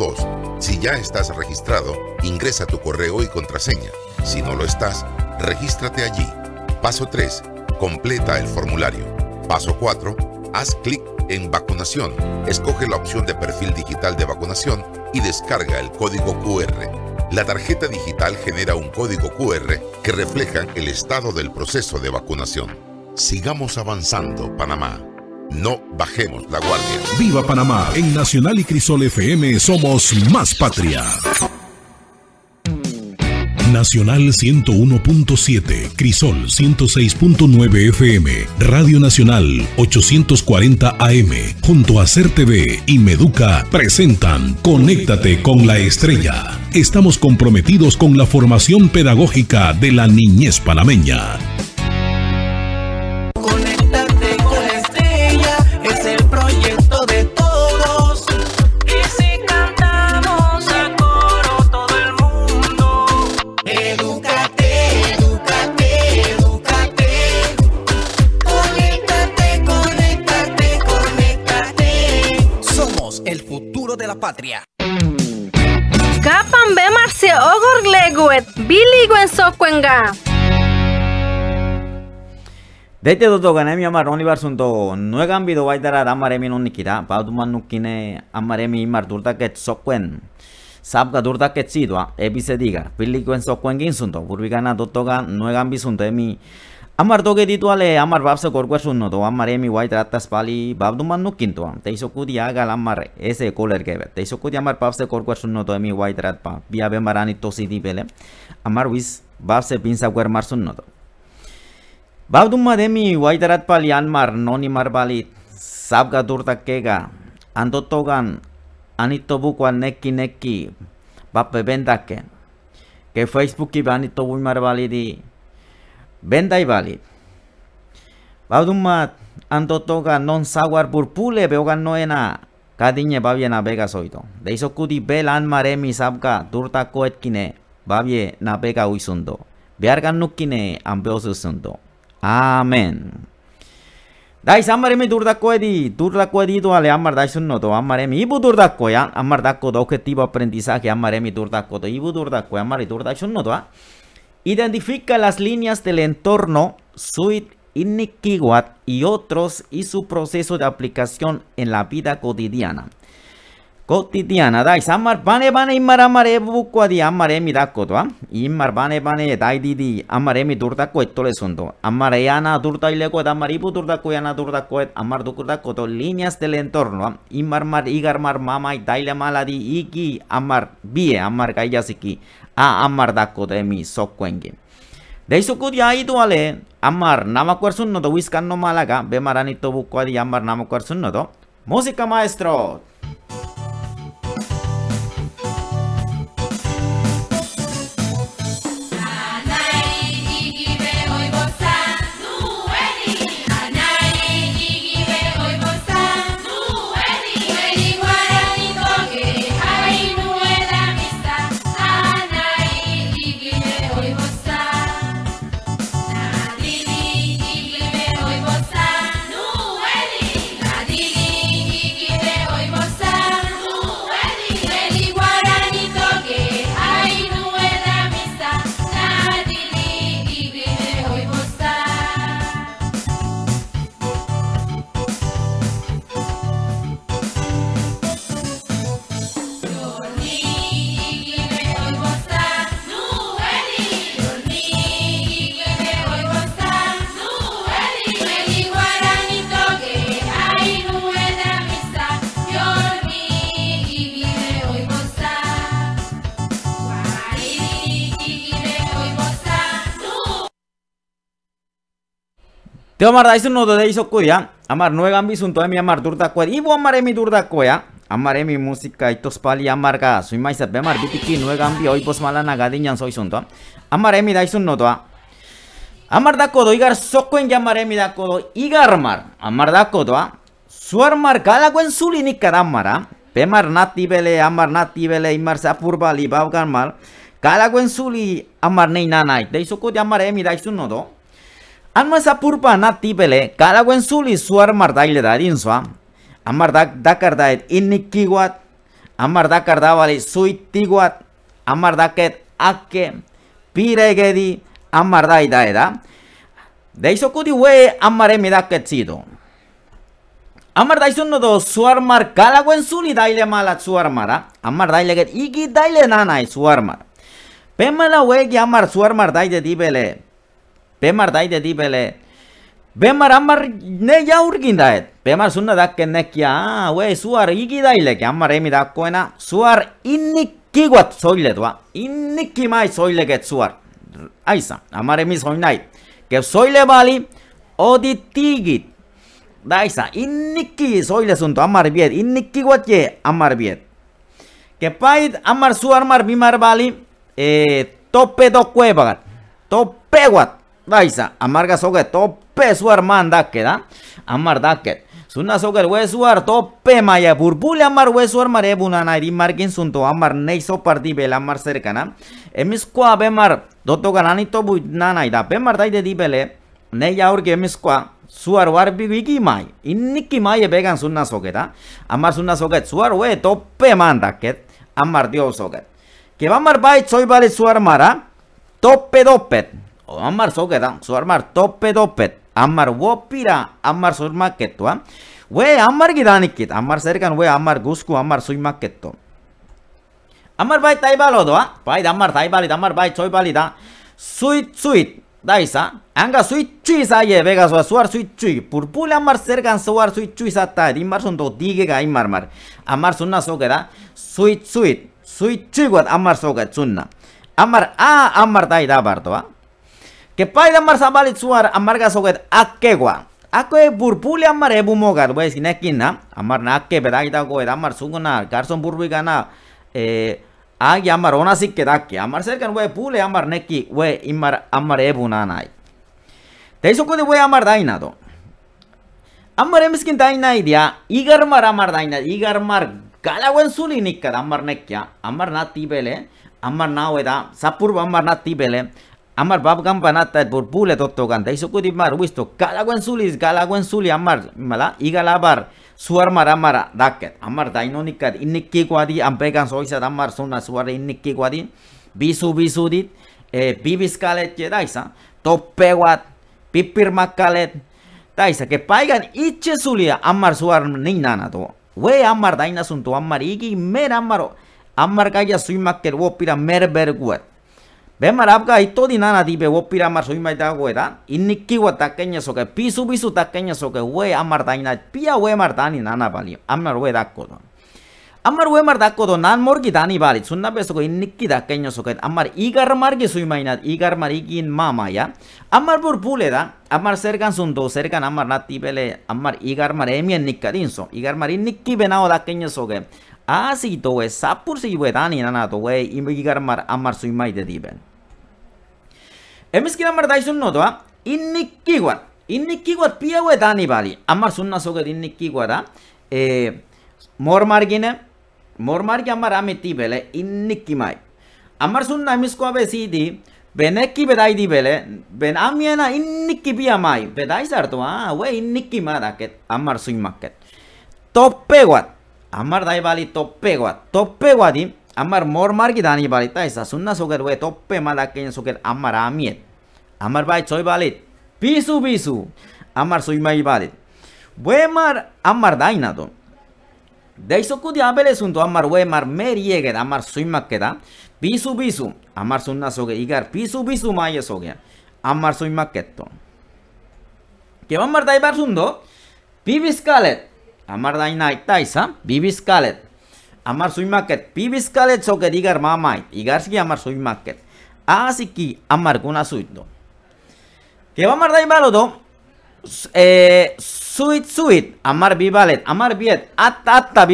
2. Si ya estás registrado, ingresa tu correo y contraseña. Si no lo estás, regístrate allí. Paso 3. Completa el formulario. Paso 4. Haz clic en vacunación. Escoge la opción de perfil digital de vacunación y descarga el código QR. La tarjeta digital genera un código QR que refleja el estado del proceso de vacunación. Sigamos avanzando, Panamá. No bajemos la guardia. Viva Panamá. En Nacional y Crisol FM somos más patria. Nacional 101.7, Crisol 106.9 FM, Radio Nacional 840 AM, junto a CERTV y Meduca presentan Conéctate con la Estrella. Estamos comprometidos con la formación pedagógica de la niñez panameña. patria. Kapan bemar se ogor legoet biliguen sokuenga. Deite dutu ganemi amar honi barzunto, nuegan baitara da amaremi nunikira, bautuman nukine amaremi imar durtaket sokuen. Zabga durtaket zidua, ebize digar, biliguen sokuen gintzunto, burbigana dutu gan nuegan bizunto emi... Amar toke ditu ale, amar babse korkuersun noto, amar emi white tratas pali babdu man nukkintu am. Te iso kudi agal amar eze koler gebe. Te iso kudi amar babse korkuersun noto emi guai Bi abe marani tosi di bele. Amar wiz babse pinza guer noto. Babdu de mi white anmar noni mar bali sabga durta kega. Ando togan anito neki neki bapbe bendake. Ke Facebooki banito to mar bali Venda y vale. Baudumat, non sawar purpule, beogan noena no babiena bega va bien soito. De hizo cudi bel an mare mi sabka, turta coetkine, va bien a Vega uisundo. Vearga no kine, ambeo susundo. Amén. Dais amare mi turta ale amar dais noto, ibu aprendizaje, ibu Identifica las líneas del entorno suit Inikiguat y otros y su proceso de aplicación en la vida cotidiana. Cotidiana, dai, samar bane bane imar amare buco di amare mi da cotoa, imar bane bane dai di di amare mi durda coetto le sundo. amare ana durda ile coet amaribu durda coyana e, durda coet amar du curda líneas del entorno, ah. imar mar igar mar mama y daile mala di iki amar bie amar gayasiki, আমার দাগ কত এমি সক কোয়েঙ্গে দেইসুকুদি আইদু আলে আমার নামাকুয়ার শূন্য তো উইস্কান্ন মালাগা বেমারানি তবু কোয়াদি আমার নামাকুয়ার শূন্য তো মৌসিকা মায়েস্ত্র Te amar da isun noto de Amar nueve gambi sunto emi amar durda kuya. Ibu amar emi durda Amar musika itos pali amar ga. Soy maisa be amar bitiki nueve gambi hoy bos mala na gadin yan soy sunto. Amar emi Amar da igar soko en emi da igar mar. Amar da kodo a. Suar mar kala kuen suli ni kada amar a. Ah. Be amar nati bele amar nati bele imar sa purba bau gan Kala kuen amar nei nanai. Da isu amar emi da noto. Anu esa purpa na tipele, kala guen zuli zuar daile da edin zua. Amardak dakar da ed amar guat, amardak ardabali zuiti guat, amardak daket ake, pire gedi, amardai da eda. Deizo kudi hue amare midak ez Amar daizun nodo zuar mar kala zuli daile malat zuar mara, amar daile get igi daile nanai zuar mar. Pemela huegi amar zuar mar daile dibele, Bemar daite di Bemar amar ne ya urgin daet. Bemar sunna dakke nekia. Ah, we suar igi Ke Amar emi dakkoena. Suar inniki guat soile Inniki mai soile get suar. Aiza. Amar emi soin nahi. Ke soile bali. Odi tigit. Daiza. Inniki soile suntu. Amar biet. Inniki guat ye. Amar biet. Ke paid Amar suar mar bimar bali. Eh, tope dokue Tope guat. Daisa, amarga soga tope su armanda queda, amar daket. Suna soga huesuar tope maya burbule amar huesuar eh, mare bunanairi margin sunto amar neiso partibel amar cercana. Emisqua eh, bemar doto gananito naida bemar dai de dibele. Neya urge emisqua suar warbi may mai. Inniki mai vegan eh, suna da Amar suna soga suar we tope manda Amar dios soga Que va amar bait soy vale suar mara. Tope dopet. Amar soke da, zu armar tope topet. Amar wopira, amar zur maketua. We amar gidanikit, amar zergan we amar guzku, amar zui maketo. Amar bai taibalo doa, bai damar taibali, amar bai bali da. Zuit, zuit, daiza, Anga zuit txui za ye, begazua, zuar zuit txui. Purpule amar zergan zuhar zuit chi sa ta, edin marzun do digega imar mar. Amar zunna soke da, zuit, zuit, zuit txui guat amar soke sunna Amar a amar dai da Que pai de marsa balit suar amarga soget akegua. Akue burpuli amar ebu mogat, wey, sin Amar na ake eta goet, amar sunguna, garson burbu ikana, Eh, agi amar ona Amar cerca, wey, pule amar neki, wey, imar amar ebu nanai. Te hizo que amar dainado. Amar emiskin dainai dia, igar mar amar dainai, igar mar gala wen amar nekia, amar na tibele, amar na eta, sapurba amar na tibele, amar bab gamba nata por pule toto ganta isu kudi mar wisto kala guen amar mala igalabar suar mar daket amar daino nikad inik ke kuadi ampegan soisa damar sona suar Bizu ke kuadi bisu bisu dit e eh, pipirmak kalet ye pipir makalet paigan amar suar ninana to we amar daina sunto amar igi mer amaro amar kaya suimaker wopira mer berguet Bema rabga di nana di be wopira mar soi mai dago eda, iniki wa takenya soke, pisu pisu takenya soke, we amar pia we mar nana bali, amar we dako Amar we mar dako don, nan morgi bali, sunna be soke iniki takenya amar igar margi soi igar mar mama ya, amar bur pule da, amar serkan sun do, serkan amar na amar igar mar emien nikka din so, ah, igar mar iniki benao takenya soke, Asi itu we sapur si we nana tu we imbigar mar amar suimai எம்எஸ்கி number தாய் சொன்னோதுவா இன்னைக்கு குவார் இன்னைக்கு குவார் பியாவே தானி பாலி আমার সুন্না সগত இன்னைக்கு குவாরা এ মোর মার্গিনে মোর মার্গি আমার আমি তি বেলে இன்னைக்கு মাই আমার সুন্না মিস কোবে সিদি ಬೆನಕ್ಕಿ ಬೆದಾಯ್ದಿ ಬೆಲೆ ಬೆನ್ ಆಮ್ಯೇನ ಇನ್ನಿಕ್ಕಿ ಬಿ ಅಮ್ಮಾಯಿ ಬೆದಾಯ್ಸಾಡ್ತವ ವೇ ಇನ್ನಿಕ್ಕಿ ಮಾದ ಹಾಕೆತ್ ಅಮ್ಮರ್ ಸುಯ್ ಮಾಕೆತ್ ತೊಪ್ಪೆ ಗ್ವಾತ್ ಅಮ್ಮರ್ ದಾಯಿ ಬಾಲಿ ತೊಪ್ಪೆ ಗ್ವಾತ್ ತೊಪ್ಪೆ ಗ್ವಾದಿ ಅಮ್ಮರ್ ಮೋರ್ ಮಾರ್ಗಿ ದಾನಿ ಬಾಲಿ ತಾಯ್ಸ ಸುನ್ನ ಸುಗರ್ ವೇ ತೊಪ್ಪೆ ಮಾದ ಹಾಕೆ ಸುಗರ್ ಅಮ್ಮರ್ ಆಮಿಯತ್ Amar bai choy balit. Pisu bisu. Amar soy mai balit. Buemar amar daina du. eso que di amar buemar meriegue da amar soy mai queda. Pisu bisu. Amar sunna soge igar pisu bisu mai es soge. Amar soy mai queto. Que amar daibar sun do. Pibis kalet. Amar daina itaisa. Pibis kalet. Amar soy mai queto. Pibis kalet soge digar Igar si amar soy mai queto. amar con Que va a mandar mal o eh, Suit suit. Amar bivalet. Amar biet, At atta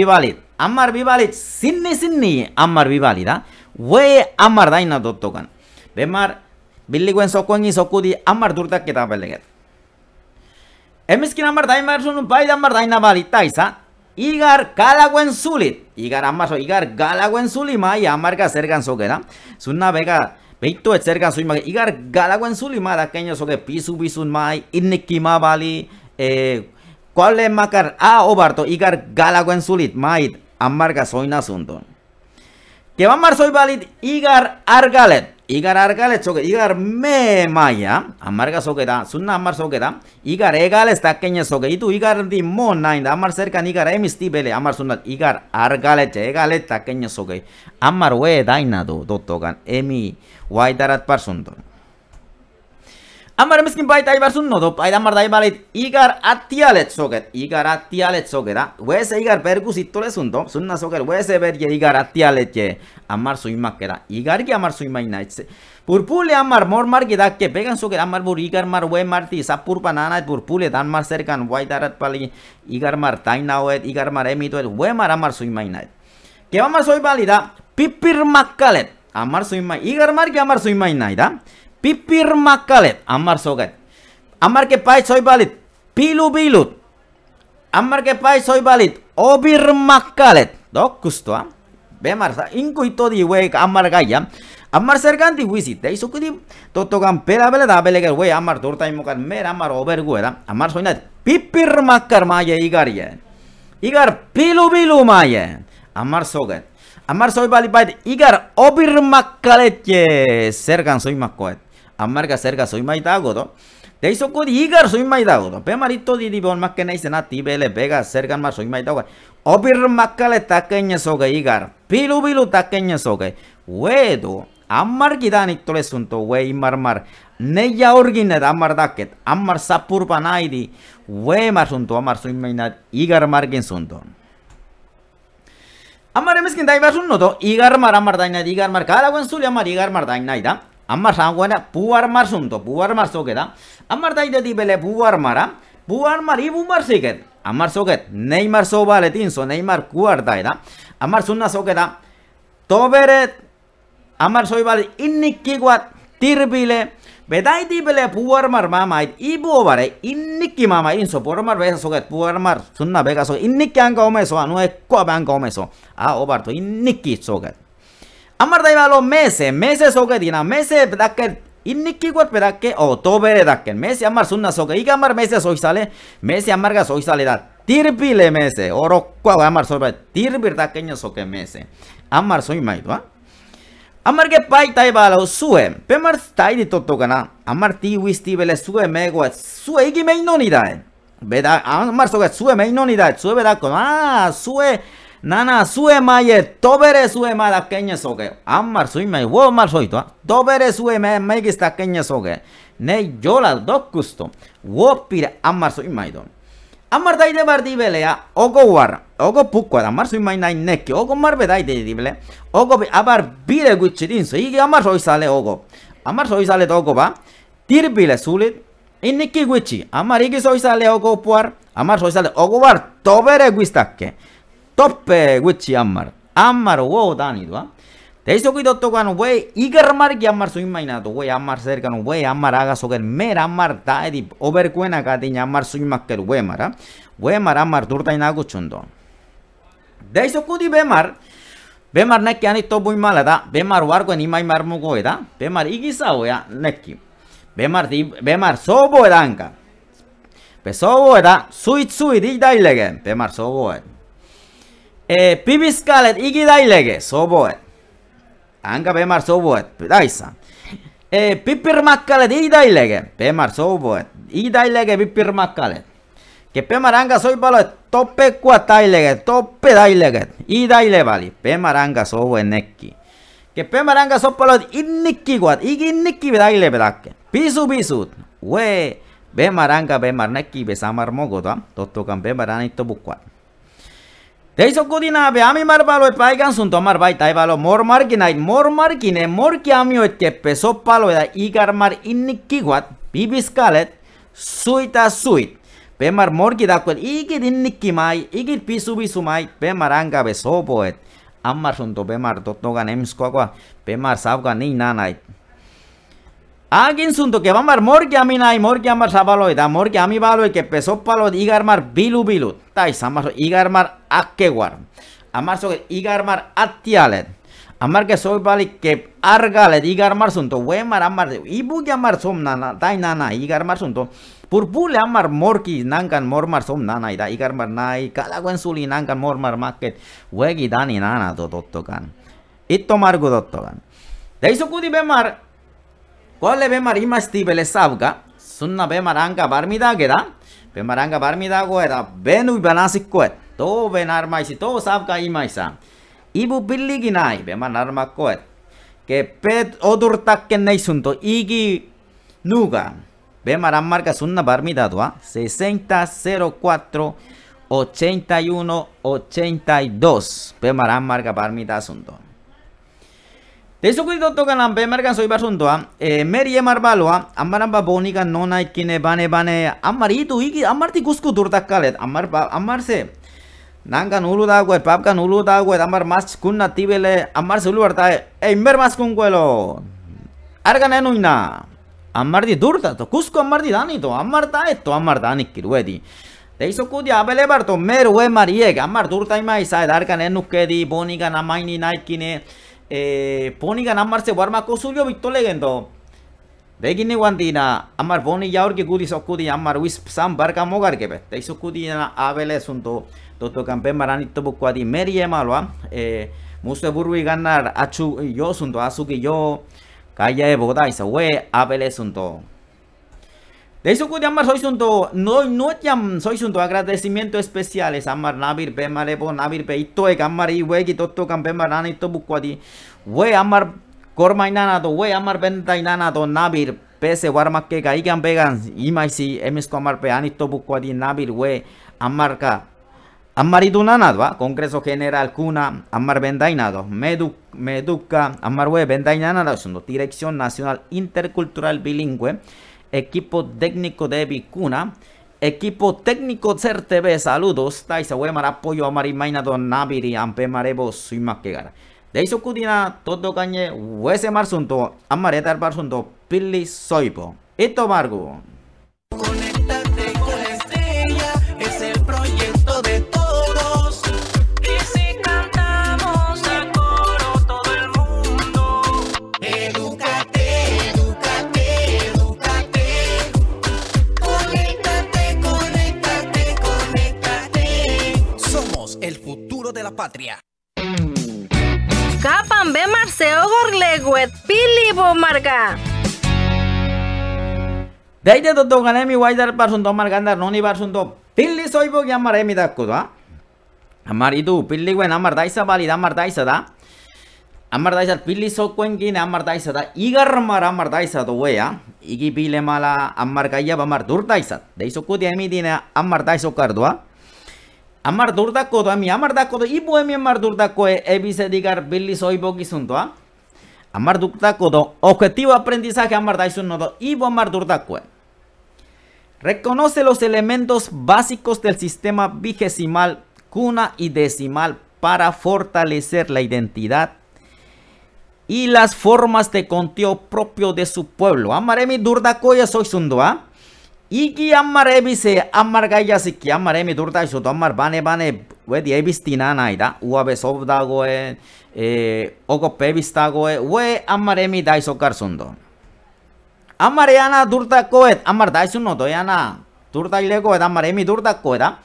Amar bivalet. Sinni, ni Amar bivalida. ¿ah? We amar daina dos Bemar Ve mar. Billy Gwen Sokon Amar durta que tapa amar daina es un amar daina balita esa. Igar gala zulit, Igar amar so. Igar gala gwen y amar gacer gan Beitu etzergan zuin mage, igar galagoen zuli ma dakeño zoge pizu bizun mai, inniki ma bali, eh, makar a obarto igar galagoen zulit mait amarga zoin asunto. Kebamar, zoi balit igar argalet, Igar argale choke, igar me maya, amarga ga suna amar igar egal es takkeñe soke, itu igar di mo nain da, amar zerkan ni igar emis bele, amar igar argale che, egal es takkeñe soke, amar we dotogan, emi, wai darat par Amar miskin daybarsun no top aydan da daybalit igar atialet soket igar atialet soketa Wese igar pergus ittolesun top sunna soker wese berge igar atialet ye amar suimakera igar ki amar suimainaitse Purpule amar mor mar gida que pegan soket amar bur igar mar we marti sapur banana purpule dan mar cercan white pali igar mar oet, igar mar emito we mar amar suimainait que amar soy valida pipir makalet amar suima igar mar que amar Da pipir makalet amar sogat amar ke pai soy balit pilu bilut amar ke pai soy balit obir makalet dokus toa ah. bemarsa inko ito di we amar gaya amar serganti wisite isukudi totogan pela bela da bela we amar tortai kan, mer amar over guera amar soinat pipir makar maya igaria igar pilu bilu maya amar sogat amar soy balit igar obir makalet sergan soy makoet amarga serga soy do de hizo cod igar soy do pe marito di di bon makena is bele bega serga mar soy obir makale takenya soga igar pilu pilu takenya soga wedo amar gidani tole sunto we marmar ne ya amar daket amar sapur banaidi we mar sunto amar soy igar mar gen sunto Amar emeskin daibasun no to igar mar amar igar mar kala mar igar mar da Ammar sanguana buar mar sumto buar mar soket ammar tai dadi bele buar mara buar mar ibu mar seket ammar soket neymar so bale tinso neymar kuar tai da ammar sunna soketa tobere ammar soi bale inni kigwa tirbile bedai di bele buar mar mama ibu obare inni ki mama inso buar mar besa soket buar mar sunna beka so inni ki angka omeso anu e kua bangka omeso a obarto inni ki soket ಅಮರ್ದೈವಾಲೋ ಮೇಸೆ ಮೇಸೆ ಸೋಗದಿನ ಮೇಸೆ ದಕ್ಕೆ ಇನ್ನಿಕ್ಕಿ ಗೊತ್ತು ಬೆದಕ್ಕೆ ಓ ತೋ ಬೇರೆ ದಕ್ಕೆ ಮೇಸೆ ಅಮ್ಮರ್ ಸುನ್ನ ಸೋಗ ಈಗ ಅಮ್ಮರ್ ಮೇಸೆ ಸೋಗಿಸಾಲೆ ಮೇಸೆ ಅಮ್ಮರ್ಗ ಸೋಗಿಸಾಲಿದ ತಿರ್ಬಿಲೆ ಮೇಸೆ ಓ ರೊಕ್ಕ ಅಮ್ಮರ್ ಸೋಬ ತಿರ್ಬಿರ್ ದಕ್ಕೆಂಜ ಸೋಕೆ ಮೇಸೆ ಅಮ್ಮರ್ ಸೋಯ್ ಮೈದ್ವಾ ಅಮ್ಮರ್ಗೆ ಪಾಯ್ ತಾಯಿ ಬಾಲವು ಸುವೆ ಪೆಮರ್ ತಾಯಿ ತೊತ್ತೋಗನ ಅಮ್ಮರ್ ತೀ ಉಯಿಸ್ ತೀ ಬೆಲೆ ಸುವೆ ಮೇಗುವ ಸುವೆ ಈಗ ಮೈನೋನಿದಾಯ್ ಬೇದ ಅಮ್ಮರ್ ಸೋಗ ಸುವೆ ಮೈನೋನಿದಾಯ್ ಸುವೆ ಬೇದಾಕ್ಕೋನಾ ಸುವೆ 나나 수에마에 도베레 수에마다 깨냐 속에 암말 수이마에 워말 소이토 도베레 수에마에 메기스타 깨냐 속에 내 요라 도쿠스토 워피레 암말 수이마이도 암말 다이데 바르디벨레야 오고와라 오고 푸꾸아다 암말 수이마이 나이 네키 오고 말베 다이데 디벨레 오고 아바 비레 구치딘소 이게 암말 소이살레 오고 암말 소이살레 도고바 tirpile sulit inni ki guichi amar iki soisale ogo puar amar soisale ogo war tobere guistakke Tope, which hamar Amar ogo Danny, do Te hizo que doctor hamar wey, y amar su imagina, amar cerca, no amar mer amar da edip, over cuena amar zuin imagina que el amar durta chundo. bemar, bemar no es que bemar wargo en imagina mar bemar y quizá Nekki bemar, sobo edanka Pesobo eta edad, bemar sobo 에, 비비스칼렛 이기다일렉의 소보엣 안가 베말 소보엣 다이사 에, 비피르마칼렛 이기다일렉의 베말 소보엣 이기다일렉의 비피르마칼렛 que pemaranga soy balo tope cuatailege tope dailege y daile bali pemaranga so bueneki que pemaranga so palo inniki guat y inniki daile bedakke pisu pisu we be maranga be marneki be samar mogoda totto kan be marani to bukwa De eso que na ve a mi marvalo el paigan son tomar va y tai valo mor mar que na mor mar que ne mor que a mi que peso palo da igar mar inni guat bibis calet suita suit pe mar mor que da cual igir inni ki mai igir pisu pisu mai pe mar anga beso poet ammar son to pe mar to toga nemsko agua pe mar sabga ni nanait. Alguien sundo que va a morki morgue a mí nai, amar sabalo, da morgue a palo y bilu bilu. Tai samaso y garmar a Amar so que y garmar Amar que argalet y garmar sundo, amar de ibu amar nana, tai nana y garmar sundo. Purpule amar morki nangan mormar som nana y da nai, cada buen mormar maket wegi dani nana to dotto can. daiz, margo bemar. wale bema masta ti bema le suna bema marama ranga baramida aga bema benu bana sikwet do bema rama situ sabuka bema san ibu bili gina bema rana mako we kepeo do igi Nuga. gana bema rama ranga 6004 81 82. wa se barmida asunto Te su cuido toca la bemerga e, meri emar baloa, eh amaran ba bonikan no nai kine bane bane amaritu igi amarti gusku durta kalet amar ba amarse nangan nulu da gue papka nulu da Ambar amar mas kun na tibele amar e mer mas kun guelo arga ne danito, e durta to gusku amar dani to amar ta esto amar dani kiruedi Te hizo cu diable Bartomeu e Marie, amar durta di boniga eh, Bonnie ganan marce barmaco suyo victor legendo Begini guinea amar poni ya orgue goodies amar wisp san barca mogar que ve de esos abel es un todo di meri malva eh, muse burro y ganar a chu yo asuki yo calla de bogotá abel de Deisun Kutiamar soy sunto, no no tiam soy sunto agradecimiento especiales amar navir pe marebo navir pe ito ek amar i we totto pe mar to bukwadi we amar korma inana to we amar benta inana to navir pese warma ke kai kam pegan imai si emis navir we amar ka Amar ah, Congreso General Cuna, Amar Bendainado, Medu, Meduca, Amar We do Dirección Nacional Intercultural Bilingüe, equipo técnico de Vicuna, equipo técnico tv saludos, Taisahuemara apoyo a Marimaina Don Nabiri, Ampe Marebo, de Deiso Kudina, Todo Cañe, Huese Marsunto, Amareta junto Pili Soipo. Esto Bargo. la patria. Capan be Marceo Gorleguet, Pilibo Marga. Deide to to ganemi waidar par sunto margandar noni bar sunto. Pilli soy ki amar emi dakko da. Amar idu pilli gwen amar daisa bali amar daisa da. Amar daisa pilli so ki ne amar daisa da. Igar mar amar daisa do to weya. Igi pile mala amar kayya mar dur daisa. Deiso kudi emi dine amar daiso kardwa. Amar Durda mi amar amar y তো ah. Amar বই amar আমার দুর্দাক্য Billy Soy দিগার বিল্লি objetivo aprendizaje amar দাই do Ivo amar durda Reconoce los elementos básicos del sistema vigesimal, cuna y decimal para fortalecer la identidad y las formas de conteo propio de su pueblo. Amaremi durdakoya soy sundoa ah. Iki ammar ebize, hamar ammar gai jasikki ammar emi turta to ammar bane bane Uedi ebi na nahi da Ua be sop goe e, Oko pebis da goe Ue ammar emi da iso kar eana turta koet ammar da iso no to eana Turta ile goet ammar emi turta koet da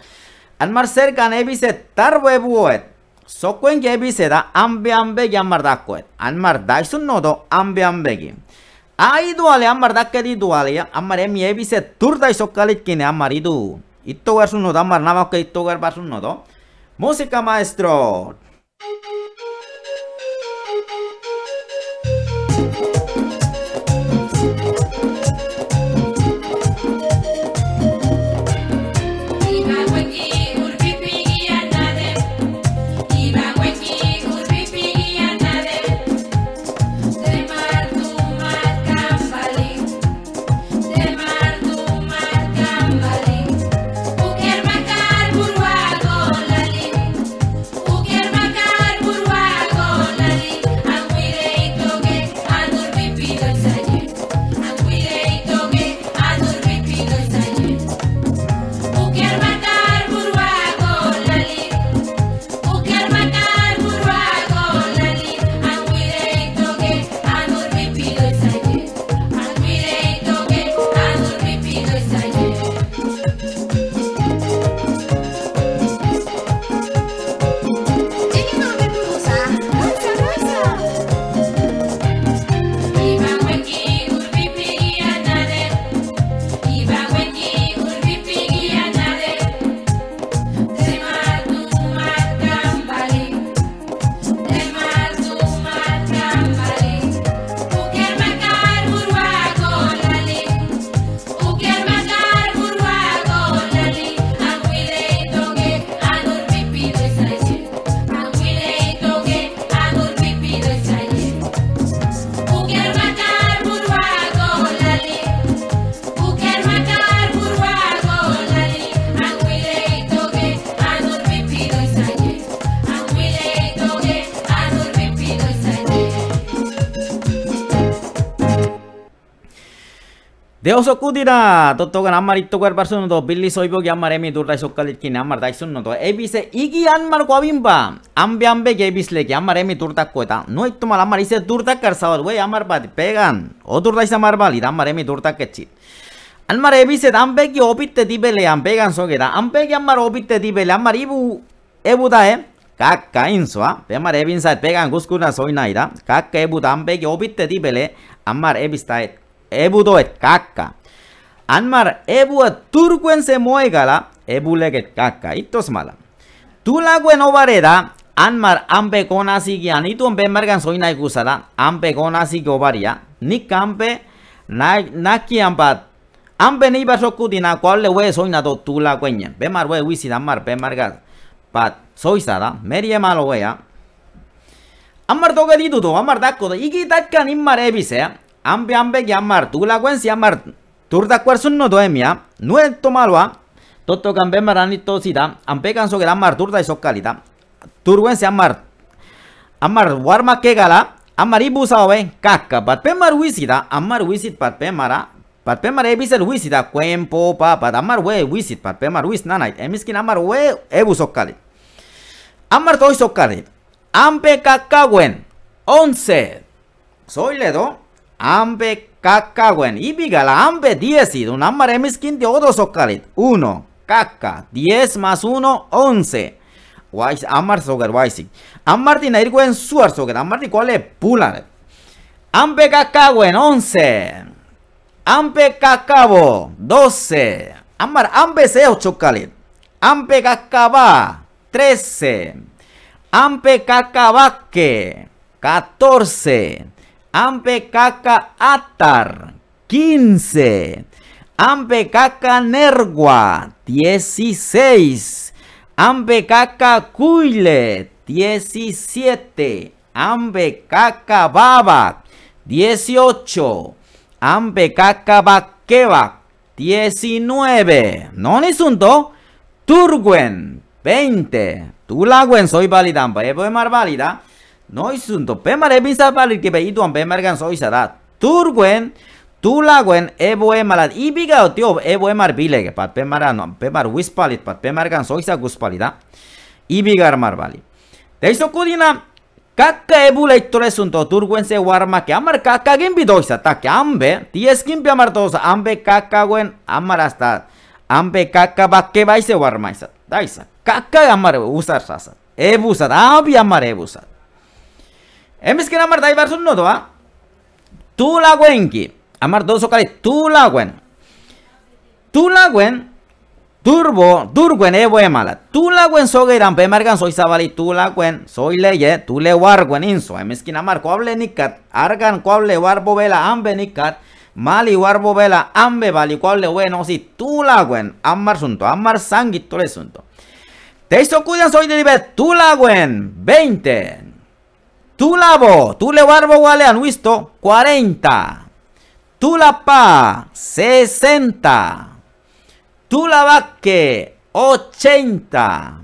Ammar serkan ebi Sokuen da ambi ambegi ammar da koet Ammar da ambegi duale, amar da di duale, amar mi ebise turda y socalit kine amaridu. Ito versus no, amar nava que ito versus no, Música maestro. 요소꾸디라 또또가 남말 이또가 발수는도 빌리 소이복이 한말 에미 둘다 속갈리킨 한말 다이순노도 에비세 이기 한말 과빈바 암베 암베 게비슬레기 한말 에미 둘다 꼬다 노이 또말 한말 이세 둘다 까르사와 왜 한말 바디 베간 어둘다 이사 말발이 한말 에미 둘다 깨치 한말 에비세 암베기 오비테 디벨레 암베간 소게다 암베기 한말 오비테 디벨레 한말 이부 에부다에 kakka insua pemar ebinsa pegan guskuna soinaida kakka ebu tambe ge obitte dibele ammar ebistaet ebu doet kakka. Anmar ebu a turkuen se moegala, ebu leget kakka, itos mala. Tula guen anmar ampe konasi gian, itu ampe margan soy naikusala, ampe konasi gobaria, ni kampe, naki ampe, ampe ni ba sokutina, kual le we soy na do tula be we wisi da mar, be marga, pa merie malo wea. Amar doge immar ebisea, Ambe ambe amar tú la si amar Turda cuersun no doemia, no es tomalwa. Toto cambe maranito sida, ambe canso que amar turda y socalita. Turguen se amar. Amar warma que gala, amar caca, patpe wisida, amar wisit patpe mara. Patpe wisida, papa, amar we wisit, patpe wis emiskin amar we ebu socalit. Amar toy Ampe wen once Soy ledo. Ambe cacahuen. Ibiga la Ambe 10 y un Amare Miskin de otro socalit 1. Kaka. 10 más 1, 11. Wais, Amar soger Waisik. Amar Dinairguen Suar Sogar. Amar es? Pular. Ambe cacahuen, 11. Ambe Kakabo 12. Amar Ambe Seo Chocalit. Ambe Kakaba 13. Ampe Cacabaque 14 caca Atar, 15. Ambecaca Nergua, 16. Ambecaca Kuile, 17. caca Baba, 18. Ambecaca Baqueba, 19. ¿no ni isunto. Turguen, 20. Tulaguen soy válida. es pues, mar válida noisunto Pemar bisa palir que iduan pemargan soisadat turguen ebo e malad ibiga otio eboe mar bilege pat pemara no pemar wispalit pat pemargan soisa guspalida ibigar marbali eso kudina kakka ebule to turguen se warma que amar kakka gimbi doisa ta que ambe ties kimpi amar ambe kakka guen amar hasta ambe kakka bakke baise warmaisa daisa kakka amar usar sasa ebusat ambi amar এমএসকে আমার toa. Tu la তু Amar dos cali, Tu la তু Tu la Turbo, la Evo Emala, Tulaguen, Sogeran, margan soy Sabali, Tulaguen, soy Leye, le Warguen, Inso, Emesquina Marco, Hable Nicat, Argan, Coble, Warbo Vela, Ambe Nicat, Mali, Warbo Vela, Ambe vali Coble, Bueno, si Tulaguen, Amar Sunto, Amar sangui Tulesunto. Te hizo cuidan, soy de la Tulaguen, 20. Tu lavo, tu le barbo gualean, visto 40. Tu la pa 60. Tu la vaque 80.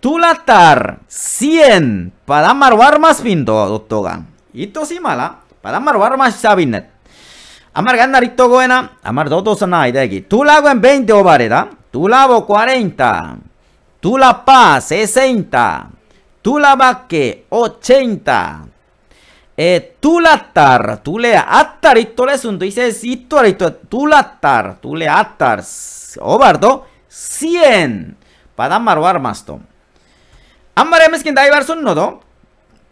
Tu la tar 100. Para marbar más pinto, doctora. Y mala. Para marbar más sabinet. Amar ganarito buena. Amar dos nada de aquí. Tu lago en 20 ovareda. Tu lavo 40. Tu la pa 60. Tula que 80. Eh, tulatar, tule attar y dices esto, tulatar, tule attar, obardo, 100. Padam maruar masto. Amare meskin daivar sunnodo.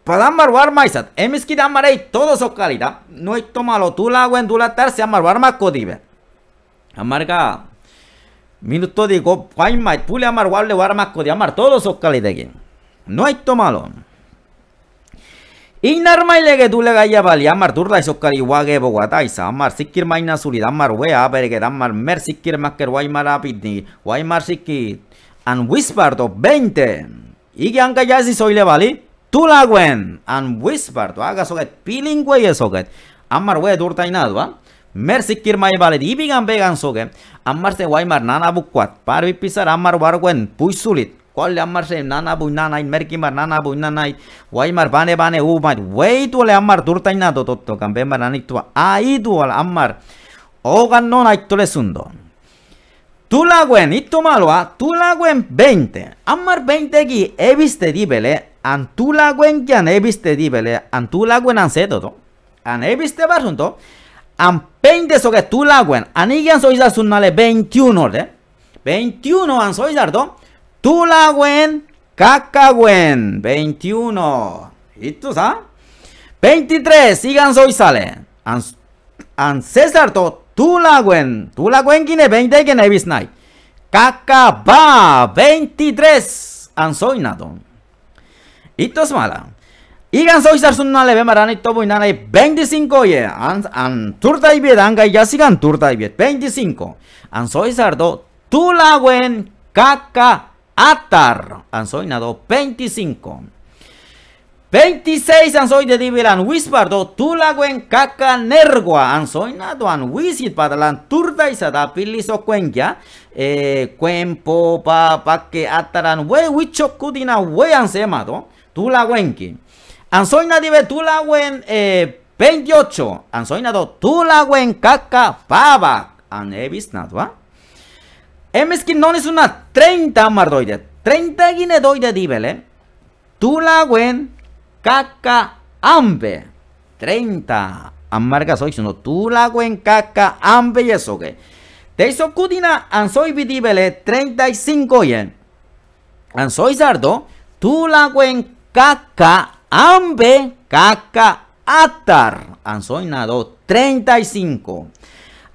Padam maruar maisat. Eh, que amare todo so calidad. No es tomalo tula tula tulatar se más codive. Amarga. Minuto digo, fine, tule le war war macodi amar todo su calidad. No hay tomalón. Ignar maile que tú le gaya vali, amar turda y socar y guague amar sikir maina sulida, amar wea, pero que amar mer sikir más que guaymar apitni, guaymar sikir, an whisper to 20. Y que anca ya si soy guen, an whisper to haga soget, peeling wey es amar wea turda y nada, mer sikir mai vale, y vegan vegan soget, amar se guaymar nana buquat paro y pisar amar wargwen, puy sulit, Kuala nana nana y merki mar nana nana no Wai mar bane bane u mar. Wei tu le ammar turta y nato toto campe mar nani tu. Ai tu al ammar. Ogan non ai tu le sundo. tu la guen 20. amar 20 aquí, eviste dibele, antulaguen que viste dibele, antulaguen anseto, junto an 20 so que tulaguen, anigian sois sunale 21, de 21 an sois Tulawen Kakawen 21. y ah? 23, sigan soy sale. An César to Tulagüen, Tulawen quine 20 que nevis night. 23. An soy nadon. ¿Listos, mala? Igan soy sar Leve nale ve 25 ye an turta y anga ya sigan turta y 25 an soy sardo tulagüen caca Atar, Ansoinado 25. 26 soñado de divilan wispardo tulaguen caca nergua ansoy han wisit padalan turda y sada cuenya eh, cuenpo, pa paque, que ataran we wicho kudina we ansemado tulagwenki ansoy nadive tulaguen eh, 28 soñado tula tulaguen caca pava an evis nadua M es una 30 mardoide. 30 tu dibele. güen caca ambe. 30. Amarga soy sino güen caca ambe y eso que. Te hizo kudina ansoy bidibele 35 yen. Ansoy sardo. güen caca ambe caca atar. Ansoy nado 35.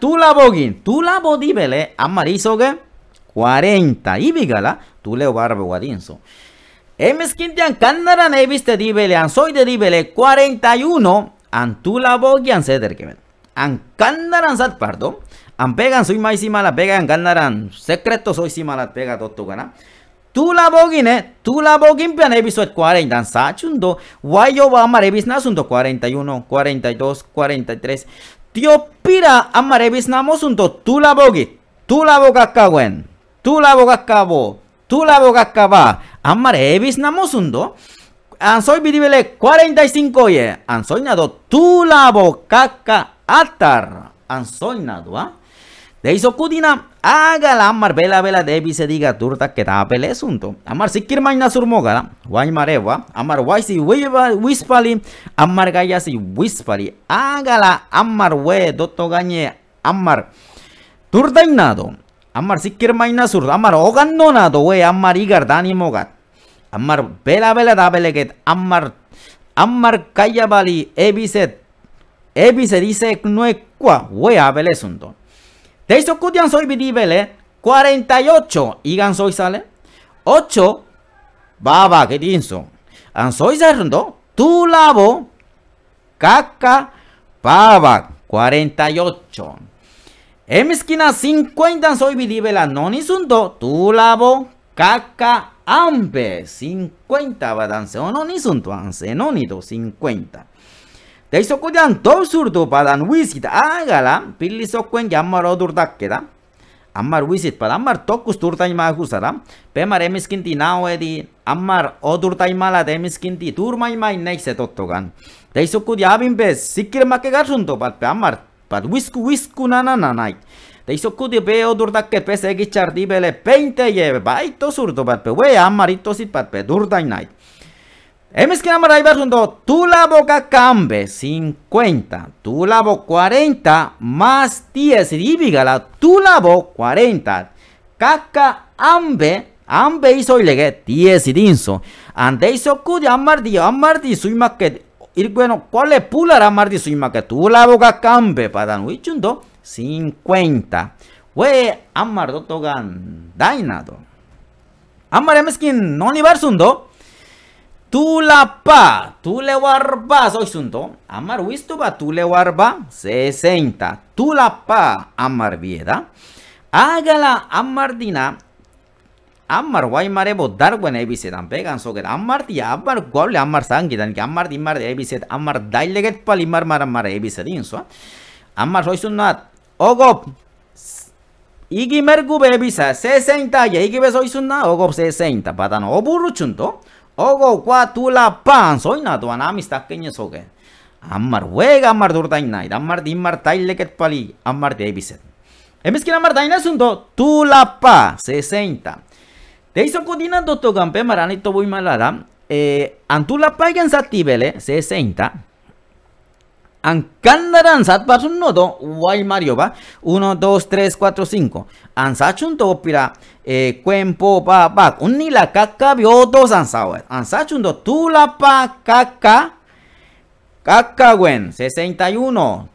tula bogin, tula 뚫어보디벨에 한마리 que 40 vigala, tule barbe guadinso Emskintian Canara Nevis de Dibele, Ansoy de Dibele 41, Antula Bogian Sederkemen. An Candaran Sat Pardo, An pegan soy más y mala pegan, Candaran secreto soy si mala pega todo gana. Tula Bogine, Tula Bogin Pian Nevis 40, Sachundo, Guayo amar evis Nasundo 41, 42, 43. Tio la la la la unto tu la la tulabogakkawa, amarevizamos namosundo. cuarenta bidibele 45 ye, tu la bocaca atar, Ansoinado, ¿ah? De eso kudina agala amar bela vela, de se diga turta que ta pele Amar si kirmay na mogala, wany amar waisi si wispali, amar gaya si wispali. Agala amar we doto gañe amar turta nado. Amar si kirmay sur, amar ogan no nado we amar igar dani mogat. Amar vela, vela da pele que, amar amar kaya bali ebi se dice no es kwa we Deci soy bidibele 48 igan soy sale 8 baba que tienes. an soy cerrando, tu labo caca baba 48 mi esquina 50 soy la non tú tu labo caca ambe 50 badanse o ni sunto, anse nonido 50 대이소코대한 더수르도 바단 위시다 아가람 빌리소코엔 얌마로 둘다케다 Ammar wisit pad ammar tokus turtai ma husaram pemar emiskinti nao di ammar odurtai mala de emiskinti turmai mai nexe tottogan teisukku diabin pe sikir make garsunto pad pe ammar pad wisku wisku nana nanai teisukku di pe odurtakke pe segichar bele peinte yebe baik tosurto pad pe we ammar itosit pad pe durtai nai tu la Tulaboga Cambe 50, Tulabo 40, más 10, la Tulabo 40, Kaka Ambe, Ambe hizo legué 10 dinso, Ande hizo Kudi, Amardi, Amardi, Suima que, bueno, ¿cuál es Pular Amardi, Suima que Tulaboga Cambe, Padan Wichundo 50, We togan Dainado, Amar no Noni Barsundo, Tulapa, tulewarba, soy sunto. Amar wistuba, tulewarba, se senta. Tulapa, amar vieda. Ágala, amar dina. Amar guay marebo, dar buen ebiset, am pegan Amar dia, amar guable, amar sangitan, que amar dimar de ebiset, amar daileget palimar mar mar ebiset, insua. Amar soy Ogop. Igi gube ebisa, 60. senta, ya ogop 60. Patano, oburuchunto. Ogo kwa tula pan soina tu anami stakkenye soke. Amar wega amar durtain nahi. Amar din mar taileket pali amar de ebizet. Emezkin amar daina zundo tula pa sesenta. Deizoko dinan dotu gampe maranito eh, zati bele 60, Ankandaran satparsun no do guay mario va 1 2 3 4 5 ansachun to pira eh, cuempo pa pa unni la caca vio dos ansawe eh. ansachun do tulapa caca Cacawen 61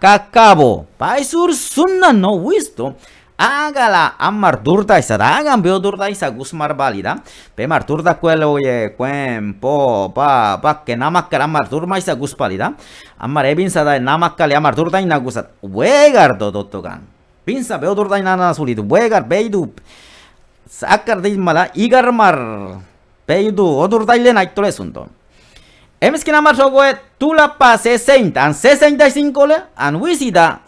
kakabo pa sur sunna no visto Agala Ammar Durda sa da agam beo isa Gusmar Bali da Be mar Durda kuelo ye cuen po ba que ke namakkal Ammar Durma isa Gus Bali da Ammar ebinsada sa da namakkal e Ammar Durda ina Gus at Wegar do beo na Wegar beidu Sakar di mala igar mar Beidu odur e da le ito lesunto que tu la Tulapa 60 an 65 and an da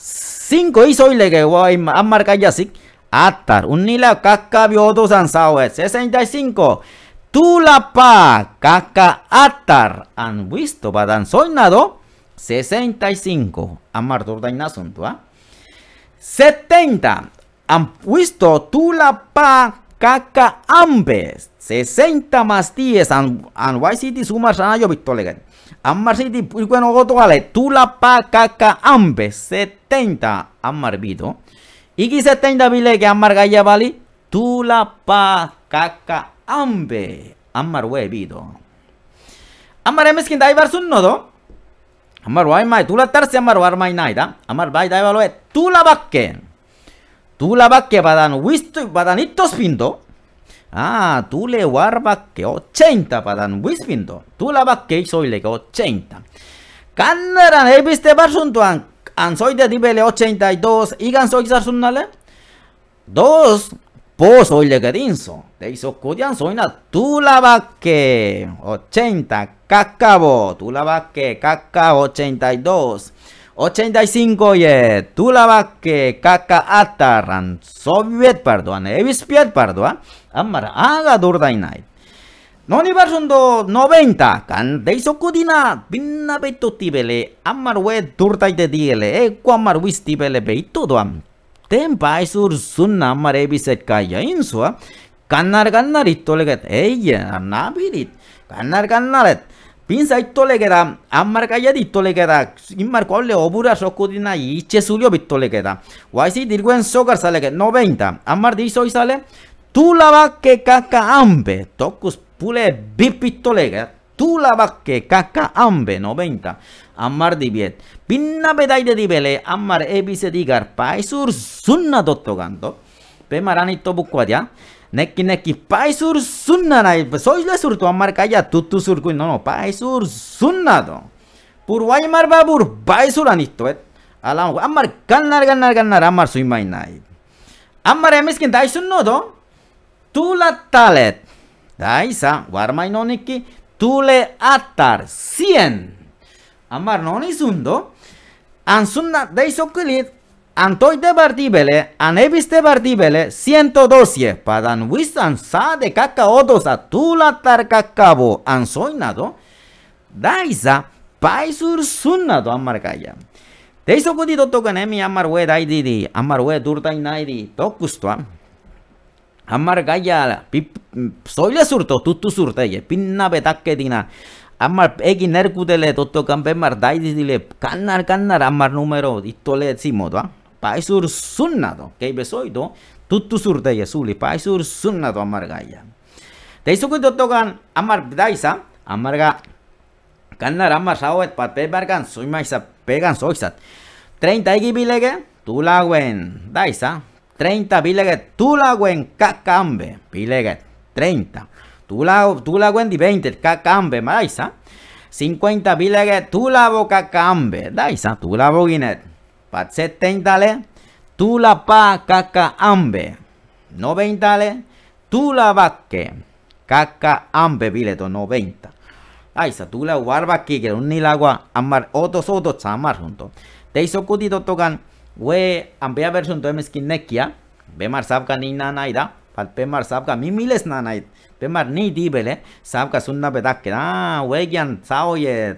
5 que voy a marcar ya así. Atar, unila kaka biodo eh. sansawe 65. Tulapa caca atar. Han visto dan soñado 65. Amar dain asunto, ¿ah? 70. Han visto tulapa caca ambes 60 más 10. Han, han, city yo, Victor Legan? Ammar City, pues, bueno, goto vale. pa caca ambe 70 Ammar Vito. Iki 70 bile que Ammar Gaya vale. pa caca ambe Ammar Webito. Ammar Emeskin var sun nodo. Amar Wai Mai, Tula amar Ammar War Mai Naida. Ammar Bai Daibar Tula Bakken. Tula Bakke Badan Wistu Badanitos Pinto. Ah, tú le guardas que 80 para Wispinto. Tú la vas que soy le que 80. Candaran, he ¿eh? visto Barsuntuan. soy de nivel 82 y gan soy Sarsunale. Dos, pues soy le que Te hizo soy la vas que 80. Cacabo, Tú la vas que caca 82. 85 je tulavake kaka ataran soviet pardon pardoa eh, piet pardon ah, amar aga durdainai No 90 kan de binna beto tibele amar we de diele e ku amar wis tibele beito doam tem pai sur sun amar e biset kaya kannar kanar kanar eie anabirit kanar Pinsa itto legeda, ammar kaya di itto legeda, immar kolle obura shoku di na ice sulio bit to dirguen sogar sa lege, noventa, di iso isale, tu la vacche kaka ambe, tokus pule bip itto lege, tu la vacche kaka ambe, 90. Amar di Pinna bedaide di bele, ammar ebise di garpa, isur sunna pe maran itto bukwa dia, Neki neki paisur sunna nai. Soisla sur tu amar kaya tutu sur kui. No no paisur sunna do. Purwai mar babur paisur anisto et. Alam amar ganar ganar ganar amar suimai nai. Amar emiskin dai sunno do. Tula talet. Daisa warmai noniki tule atar sien. Amar noni sundo. Ansunna dai sokulit Antoy de bardibele, anevis de bardibele, 112, padan Wisan sa de cacaodos a tula cacabo, ansoinado, daiza, paisur sunnado amargaya. Teiso kudito tokanemi amarwe daididi, amarwe durtai naidi, tokustua. Amargaya, pip, soile surto, tutu surteye, pinna betakedina. Amar, egin erkutele tottokan canar, daididile, kannar kannar ammar numero, ittole zimotoa paisur sunnado que besoido tuttu de Yesuli. paisur sunnado amargaya teisuku tocan. amar daisa amarga kannar amar sawet pa pebargan maisa. pegan soisat 30 Tula guen. daisa 30 bilege tulagwen kakambe bilege 30 Tula, tula di 20, kakambe Maisa. 50 bilege, tula kakambe, daisa, tula guinet 70 dale, tula pa caca ambe. dale, tula vaque. Caca ambe bileto 90. Ay, guarba aquí que un nilagua, amar otros otros amar junto. Te hizo cutito tocan, we ambea versión de be Ve sabka ni nanaida. be mar sabka mi miles nada Pe mar ni dibele. Sabka sunna verdad que ah, we gyan sao ye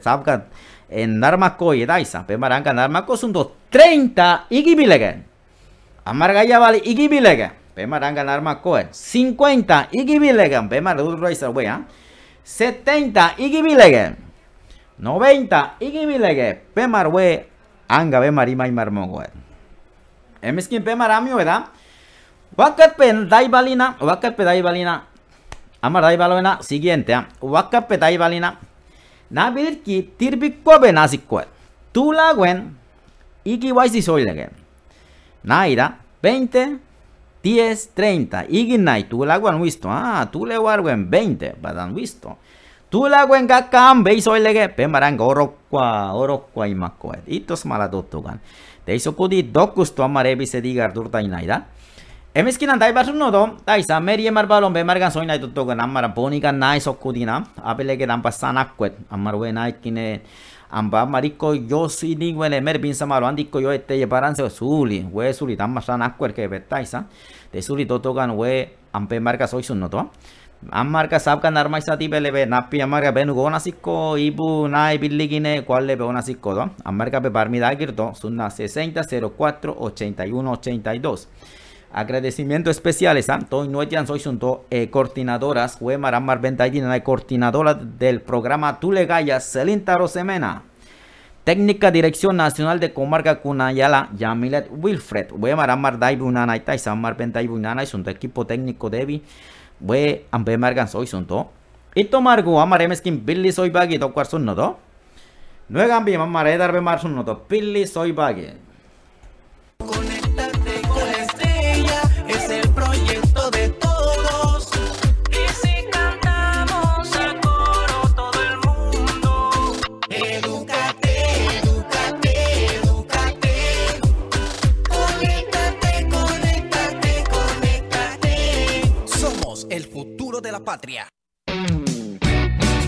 en endarmako Daisa, pemaranga narmako y 30 igibilegen amarga y igibilegen pemaranga pues, narmako 50 igibilegen pemar pues, raiser wea 70 igibilegen 90 igibilegen pemar pues, we anga be marima y marmongoen pe verdad? ¿verdad? eda Daivalina, daibalina pe daibalina amar daibaloena siguiente ¿ah? pe daibalina bilir ki Tula nasikkwat. Igi ikiwaisi soilegen. Naira 20 10 30 tu tulagwen visto Ah, en 20 badan wisto. Tulagwen gakkan bei pe pemaranga orokwa orokwa imakkoet. Itos maladottugan. kodi dokusto amarebi sedigar innaida. MSKINAN DAIBARUNODO TAISA MERIE be MARGAN SOINAI TOTOKA NAMARA BONIGA NAI SOKUDINA APELEGE DAMPA SANAKUET AMARUE NAI AMBA MARICO YOSI NIGUENE MERBIN SAMARO ANDICO YO ETE YEPARANSE SULI WE SULI DAMPA SANAKUET KE taisa, DE SULI TOTOKAN WE AMPE MARGA SOISUNODO AMARGA SABKA NARMAISA TIPELEBE NAPI AMARGA BENU GONASIKO IBU NAI BILLIGINE KUALLE BONASIKO DO AMARGA PEPARMIDA GIRDO SUNA uno ochenta y dos. Agradecimiento especiales a Toy Noetian, eh, coordinadoras, Huemar Amar Bentaidina, coordinadora del programa Tulegaya, Celinta Rosemena. Técnica Dirección Nacional de Comarca Cunayala, Yamilet Wilfred. Huemar Amar Daibunana y Samar Bentaibunana, su equipo técnico Devi. Hue Ambemargan, soy Y tomargo, Amar Billy, soy Baggy, Tocuar Sunnodo. Nuegan bien, Amar Sunnodo, Billy, soy patria.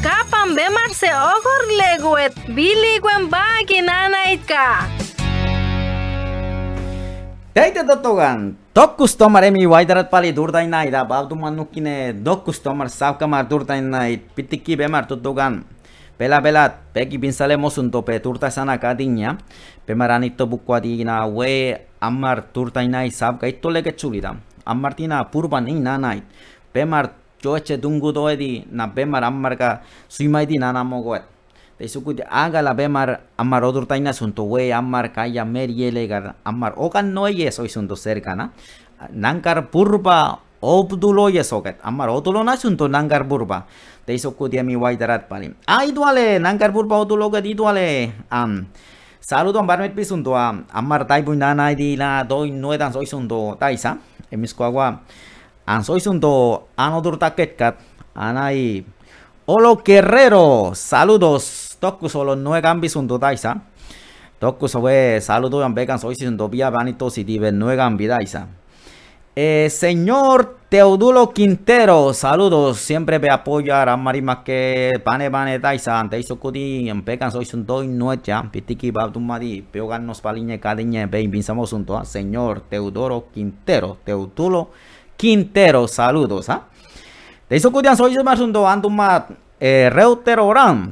Kapan be ze ogor leguet, biliguen bagin anaika. Daite dotogan, tok kustomar bai waidarat pali nahi da, babdu manukine dok kustomar savkamar nahi, pitiki bemar tutogan. Bela bela begi binzale mozun dope turta sana kadinia, bemar anito bukua digina, we amar turta inai savka ito lege txuri Amartina purban ina tunggu dungu di na bemar ammarka di nanamo goet di aga la bemar ammar odur taina sunto we ammar kaya mer yelegar ammar okan noye soy serka na nangkar purba obdulo e soket ammar odulo na sunto nangkar purba teisukuti ami waidarat pali ai duale nangkar purba odulo di duale am Saludo ambar met pisunto am ammar taibu nanai di la doi nuedan soy sunto taisa emisco agua es Anodurtaketkat, Anai. Olo Guerrero, saludos. Toku solo nueve gambisunto taisa. Toku sobe, saludos en vegan soy siendo vía vanitos y dive nueve gambidaisa. Eh, señor Teodulo Quintero, saludos. Siempre me apoya a Marima que pane pane taisa. Ante eso cudi en vegan soy siendo nuecha. ganos babdumadi. Peogan nos paliñe cadiñe. Pensamos un a señor Teodoro Quintero. Teodulo Quintero, saludos. ¿ah? De eso cuidan, soy yo marzundo anduma eh, Reuter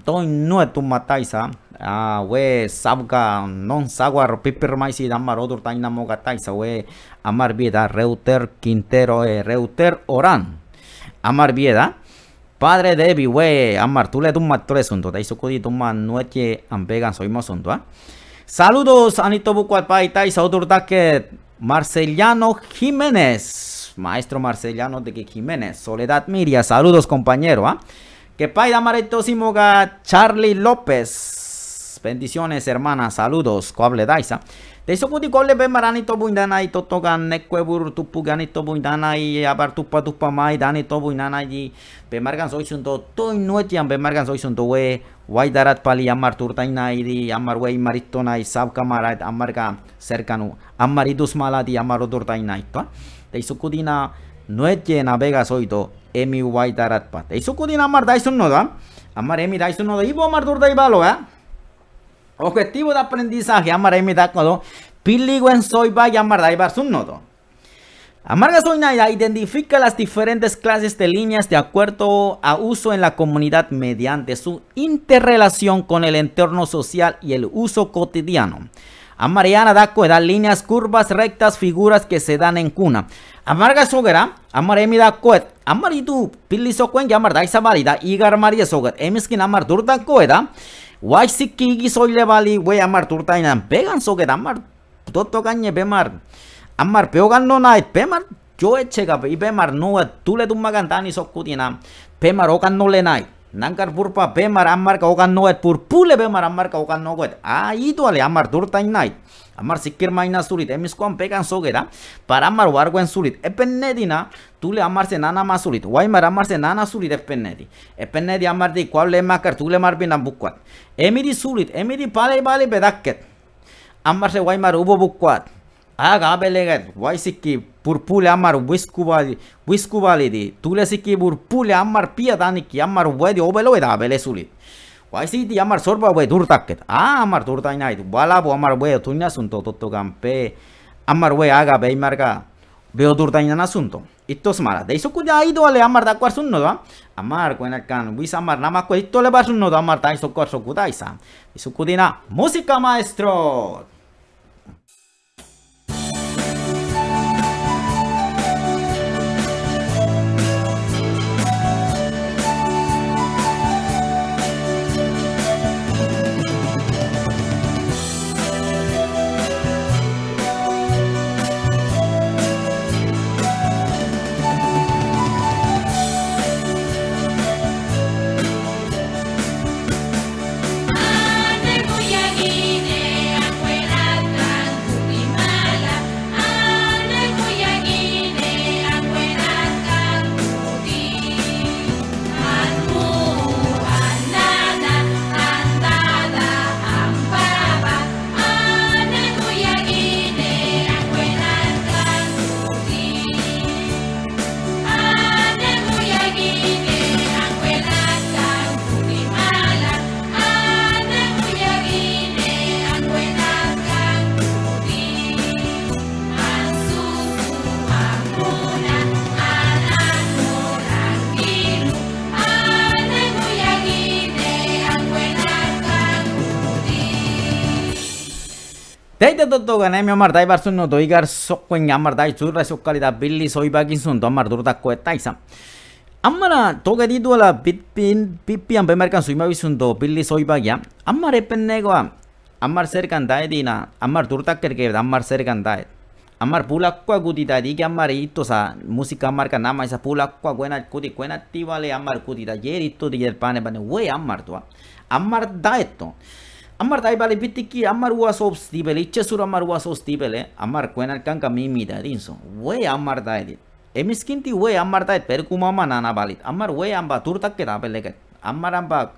toy no es tu mataiza. Ah, we sabga non saguar piper mais y damar otro we amar vida reuter Quintero, eh, reuter oran. Amar vida. Padre Debi, we amar tú le tumma tres sundo, de eso cuidan tumma nueche ambegan soy un ¿ah? Saludos, Anito Bucuatpa y taisa otro taque Marceliano Jiménez maestro Marcellano de Jiménez, Soledad Miria, saludos compañero, ¿ah? ¿eh? Que paida maretosimoga Charlie López, bendiciones hermana, saludos, coable daisa. De eso puti colle ben maranito buindana y totogan tupuganito buindana y abar tupa tupa mai dani to y bemargan soy sunto toy nuetian bemargan soy we waidarat pali amar turtaina iri amar maritona y sab amarga cercano amaridus maladi amar y isukudina noetye navega to emi waitaratpa codina amar daisunoda amar emi daisunoda ibo amar durda eh objetivo de aprendizaje amar emi pili piliguen soy vaya amar daibar nodo Amarga ya identifica las diferentes clases de líneas de acuerdo a uso en la comunidad mediante su interrelación con el entorno social y el uso cotidiano. Amariana da cuenta líneas, curvas, rectas, figuras que se dan en cuna. Amarga sugera, amar emi da cuenta, amar Pili piliso cuen amar da valida, igar maria soger, emiskin amar Turta why si kigi soy levali, we amar turta inan, pegan soger, amar toto gañe bemar, amar peogan no night, Pemar, yo echega, y bemar no, tú le tumma y socutina, bemar ocan no le night. Nankar purpa bemar ammar ka ogan noet pur pule bemar ammar ka ogan noet. A ah, idu ale ammar durta inait. Ammar sikir maina surit emiskoan pekan sogeda. Ah. Par amar wargoen surit. Epen nedina tule ammar se nana ma surit. Waimar ammar se nana surit epen nedi. Epen nedi ammar di kual le makar tule mar bina bukwat. Emidi surit, emidi pale bale bedakket. Ammar waimar ubo bukwat. Aga abeleget, waisikki purpuleammar huiskuvali, huiskuvalidi, tulesiki purpuleammar piadaniki, ammar uedi obeluveda velesulit. Vaisiti ammar sorba ue turtakket, a ammar turtainait, valabu ammar ue tunnasunto tottokampe, ammar ue aga peimarga, veo turtainanasunto. Ittos mara, de iso kuda idole ammar takuar sunnoda, ammar kuenarkan, wis ammar namakko ittole basunnoda ammar taiso kuar sokudai sa. Iso kudina, musica maestro! හෙදත ගන මරදයි වර්සුන් දොයිගර් සොක්වෙන් අම්මරදයි චුර සොක්කලද බිල්ලි සොයිබාගින්සුන් දොමර දුරතක්කො එත්තයිසම් අම්මන තෝගදීදුවල පිත්පින් පිපියම් පෙමරිකන් සුයිමවිසුන්දෝ පිල්ලි සොයිබාගිය අම්මර එපෙන්නේකවා අම්මර් සෙරිකන් දායදීන අම්මර් දුරතක්කරකේ අම්මර් සෙරිකන් දාය අම්මර් පූලක්වා ගුතිතා දීගේ අම්මර ඉත්තොසා මුසික අම්මර්ක නමයිස පූලක්වා ගොනත් කුති කොනත් තිවාලේ අම්මර් කුතිතා ජේරිත්තෝ දියර් පානේ බනේ ඔය අම්මර්තුවා අම්මර් දායත්තෝ Amar tai bale bitiki amar ua sop stibele, ice sur amar ua sop stibele, amar kuen kan kanka mi mi dinso. Ue amar dai dit. Emiskin ti amar dai per kumama nana balit. Amar we amba turta ke tape Amar amba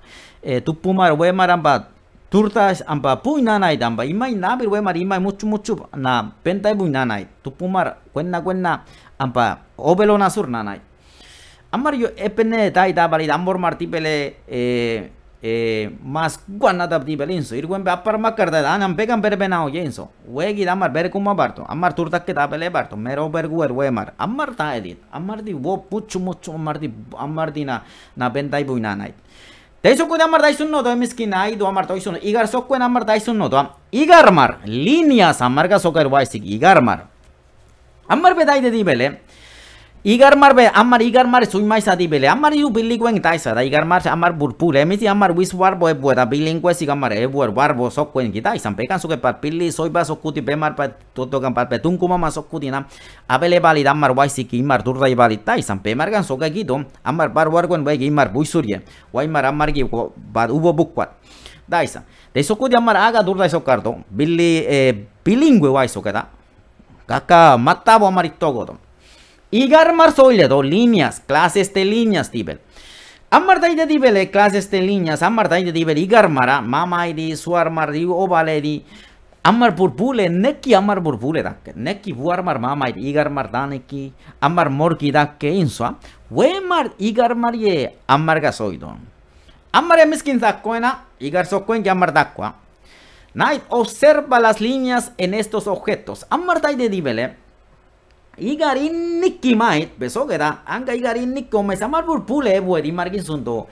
e tupumar we amar amba turta amba pui Imai nabir we imai muchu na pentai pui nana Tupumar kuen na Ampa na amba obelo Amar yo epene dai dai balit amor martipele e. Eh, mas guan tapi pelinso ir guen apar mak karta da nam pegan ber benao jenso we gi da mar barto amar turta ke barto mero berguer guer we mar amar ta di wo puchu mucho amar di amar di na na bentai bu ina nai dai so kun amar dai sun no do do igar no do igar mar linia samar ga so amar di Igar marbe, be, amar igar mar suimai sa di amar iu bilingue taisa, da igar mar amar burpul, emizi amar wis warbo e bua, da bilingue si gamar e bua, warbo sok kuen ngi taisa, pe kan suke pat pili, soi ba sok kuti, pe mar pat toto kan pat pe kuma kuti abele bali amar wai si ki imar turda i bali taisa, pe mar amar bar wargo bai imar bui surye, wai mar amar gi bat ubo bukwat, taisa, de kuti amar aga turda i sok karto, bili e eh, bilingue wai sok da, matabo amar itogo Igar dos líneas, clases de líneas, tibel. Amar de dibele eh, clases de líneas, amar de dibel igar mara, mamaidi, vale ovaledi. Amar Burbule eh, neki amar burbule eh, dakke, neki vuarmar mamaid igar mar daneki, amar morki dakke insua, wemar igar marie, amar gasoidon. Amar emiskin igar que amar dakkoa. observa las líneas en estos objetos. Amar de dibele, igarin nikimait da, anga igarin nikome samarpur pule di margin sundo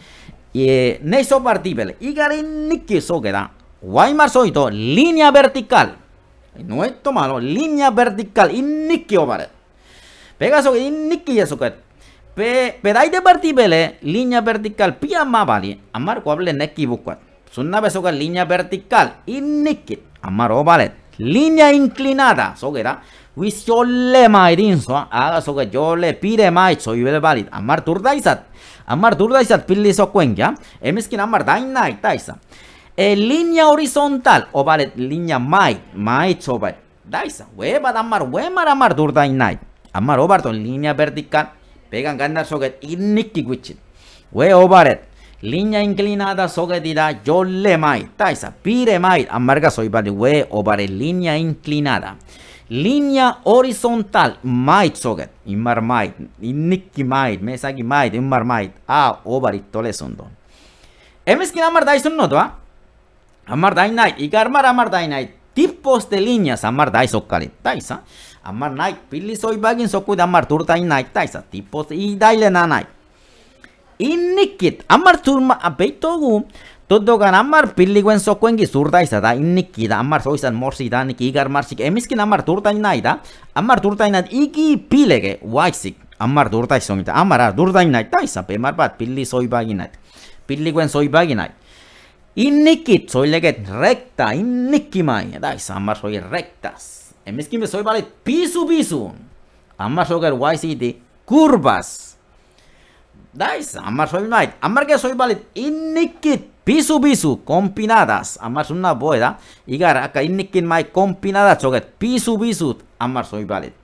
y e, neiso partible, igarin nikki da, Weimar soito línea vertical e no es malo, línea vertical Nikki obare pegaso eso que, pe pedaí de partibele línea vertical pia mabali amar cuable neki buscuat sunna besoga línea vertical nikit amar vale línea inclinada, so que le mairin so haga so yo le pide mai so ibel balit amar tur amar tur eso, pilli so E amar dainai daisa e línea horizontal o vale? línea mai mai so vale? daisa hueva damar mar amar tur dainai amar obarton línea vertical pegan ganar so get nikki wichit we obaret Línea inclinada yo tira yolemai. Taisa pire, piremai. Amarga soy para o para línea inclinada. Línea horizontal. mai soget. Inmar inniki Innikki mait. mesagi, mait. Inmar mait. A o don? sundo. Emeskin amar no va? ¿amar dañai? ¿igual Amar dainait. Igarmar amar Tipos de líneas. Amar daisokali. Taisa. Amar night. Pili soy bagin soku amar turta Taisa. Tipos y daile na night. innikit amar turma abeitogu ah, todo amar pilli gwen sokwengi surda isa da innikida amar soisan morsi da niki igar marsik emiskin amar turta ina amar turta iki pilege waisik amar turta isa mita amar ar durta ina ita isa pe bat pilli soy baginat. pilli gwen innikit rekta innikima ida isa amar soy rektas emiskin be pisu pisu amar soger waisiti curvas Daiz, amar soil maiz, amar ge soil balit innikit bisu bisu kompinadas Amar soil boe da, igar akka innikin maiz kompinadas soget bisu bisu amar balit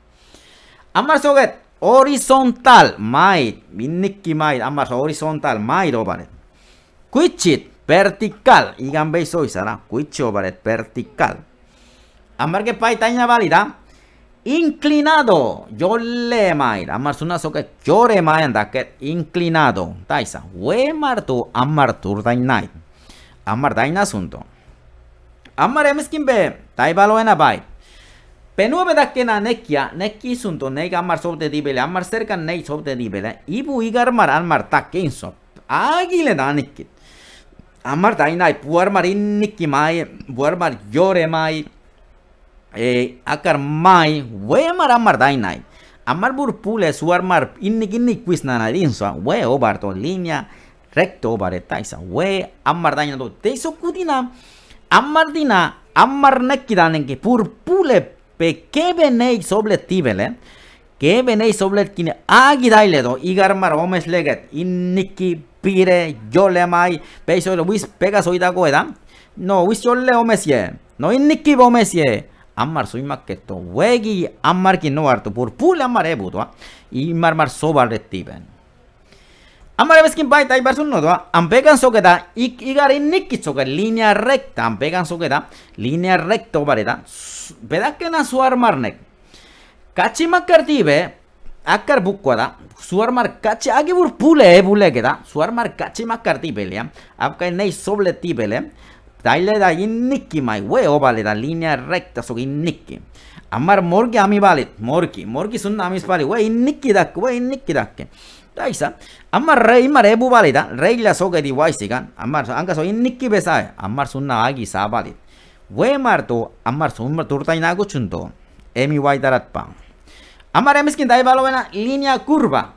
Amar soget horizontal maiz, innikki maiz amar horizontal maiz obalit Kuitxit vertikal, igan behi oizara, kuitxo obalit vertikal Amar ge paitaina balit da, inclinado. Jollemai. Ammarsuna soke joremai daket inclinado. Taisa. We martu ammartur dainai. Ammar dain asunto. Ammar emskinbe. Taibaloena bai. Penuve dakena nekia, neki sunto neiga ammar sobte dibele, ammar serkan nei sobte dibele, ibu igarmar ammar takin sop. Agile danikit. Ammar dainai puarmar innikki mai, puarmar jore mai, akar mai we mar amar dai nai amar burpule suar mar inni kinni quiz na na din we obar to linea recto obar eta isa amar dai nado te so kudina amar dina amar nekki dan enke burpule pe agi dailedo igarmar igar mar omes leget pire jole mai pe so lo wis pega soida no wis jole omesie no inni ki omesie hamar soy más que Wegi, Amar quien no harto. Por pule Amar es puto. Y Mar Mar baita, al nodo. Ampegan su queda. Y Gary Nicky su queda. Línea recta. Ampegan su queda. Línea recta. Vareta. Veda que en su arma. Cachi más que artibe. Acar bucuada. Su arma. Cachi. Dai le Tyler Aginnicki, my huevo, vale, la linea recta, so Ginnicki. Amar morgi ami vale, morgi, morgi sun ami sunna amis vale, wey, Ginnicki dakke, wey, Ginnicki dakke. Taisa, ammar rei ma bu vale da, rei la soga di si waisigan, amar anka so Ginnicki besae, ammar sunna agi sa vale. mar to Wey marto, ammar sunma turtai nago chunto, emi wai darat pa. Amar Ammar emiskin dai valo na linea curva.